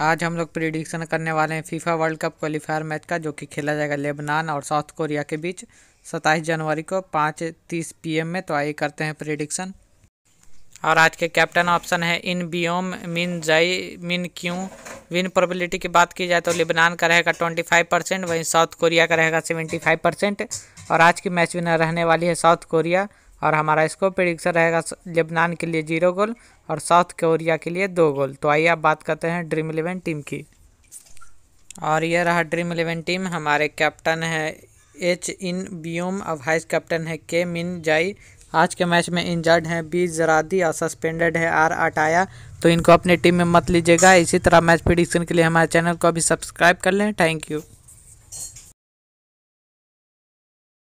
आज हम लोग प्रिडिक्शन करने वाले हैं FIFA world cup qualifier match का जो कि खेला जाएगा लेबनान और साउथ कोरिया के बीच सत्ताईस जनवरी को पाँच तीस पी में तो आइए करते हैं प्रिडिक्शन और आज के कैप्टन ऑप्शन है इन बियोम मिन जई मिन क्यों विन प्रोबेबिलिटी की बात की जाए तो लेबनान का रहेगा 25 परसेंट वहीं साउथ कोरिया का रहेगा 75 परसेंट और आज की मैच विनर रहने वाली है साउथ कोरिया और हमारा इसको प्रिडिक्शन रहेगा लेबनान के लिए जीरो गोल और साउथ कोरिया के लिए दो गोल तो आइए आप बात करते हैं ड्रीम इलेवन टीम की और यह रहा ड्रीम इलेवन टीम हमारे कैप्टन है एच इन बियोम और वाइस कैप्टन है के मिन जाई आज के मैच में इंजर्ड हैं बी जरादी और सस्पेंडेड है आर अटाया तो इनको अपनी टीम में मत लीजिएगा इसी तरह मैच प्रिडिक्शन के लिए हमारे चैनल को अभी सब्सक्राइब कर लें थैंक यू